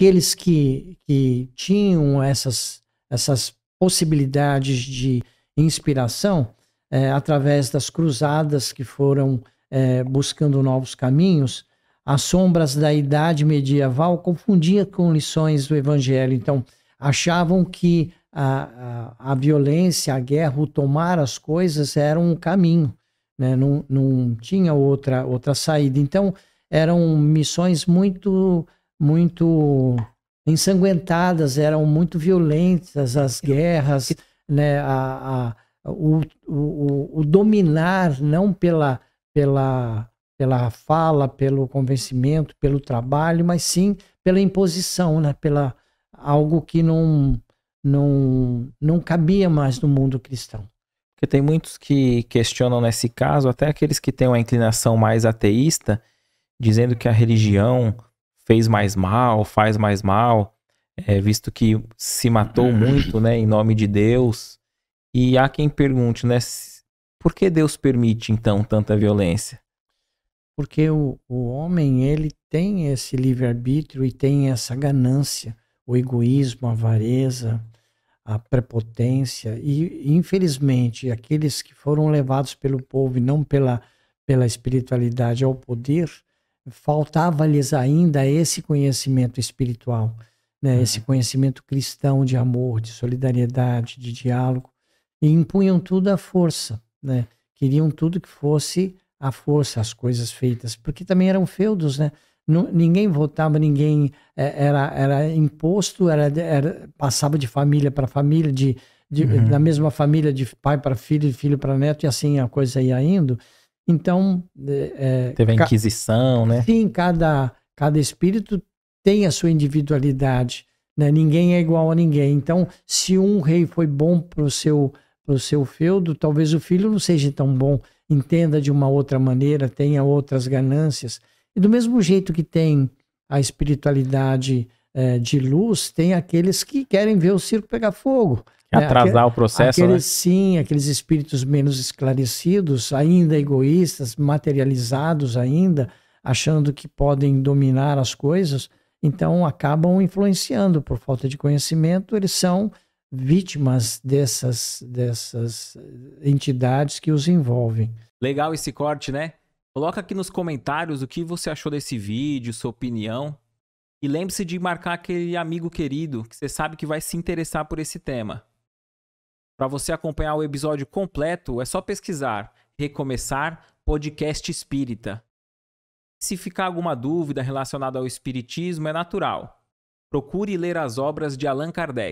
aqueles que, que tinham essas, essas possibilidades de inspiração é, através das cruzadas que foram é, buscando novos caminhos, as sombras da idade medieval confundia com lições do evangelho. Então, achavam que a, a, a violência, a guerra, o tomar as coisas era um caminho, né? não, não tinha outra, outra saída. Então, eram missões muito muito ensanguentadas, eram muito violentas as guerras, né, a, a o, o, o, dominar não pela, pela, pela fala, pelo convencimento, pelo trabalho, mas sim pela imposição, né, pela algo que não, não, não cabia mais no mundo cristão. Porque tem muitos que questionam nesse caso, até aqueles que têm uma inclinação mais ateísta, dizendo que a religião fez mais mal, faz mais mal, é, visto que se matou uhum. muito, né, em nome de Deus. E há quem pergunte, né, por que Deus permite então tanta violência? Porque o, o homem ele tem esse livre arbítrio e tem essa ganância, o egoísmo, a avareza, a prepotência e infelizmente aqueles que foram levados pelo povo e não pela pela espiritualidade ao poder faltava-lhes ainda esse conhecimento espiritual, né? Uhum. esse conhecimento cristão de amor, de solidariedade, de diálogo, e impunham tudo à força, né? queriam tudo que fosse à força, as coisas feitas, porque também eram feudos, né? ninguém votava, ninguém é, era, era imposto, era, era passava de família para família, de, de uhum. da mesma família de pai para filho, de filho para neto, e assim a coisa ia indo. Então. Né, é, Teve a Inquisição, né? Sim, cada, cada espírito tem a sua individualidade. Né? Ninguém é igual a ninguém. Então, se um rei foi bom para o seu, pro seu feudo, talvez o filho não seja tão bom, entenda de uma outra maneira, tenha outras ganâncias. E do mesmo jeito que tem a espiritualidade é, de luz, tem aqueles que querem ver o circo pegar fogo. É né? Atrasar Aquele, o processo. Né? Aqueles, né? Sim, aqueles espíritos menos esclarecidos, ainda egoístas, materializados ainda, achando que podem dominar as coisas, então acabam influenciando por falta de conhecimento, eles são vítimas dessas, dessas entidades que os envolvem. Legal esse corte, né? Coloca aqui nos comentários o que você achou desse vídeo, sua opinião. E lembre-se de marcar aquele amigo querido que você sabe que vai se interessar por esse tema. Para você acompanhar o episódio completo, é só pesquisar Recomeçar Podcast Espírita. Se ficar alguma dúvida relacionada ao espiritismo, é natural. Procure ler as obras de Allan Kardec.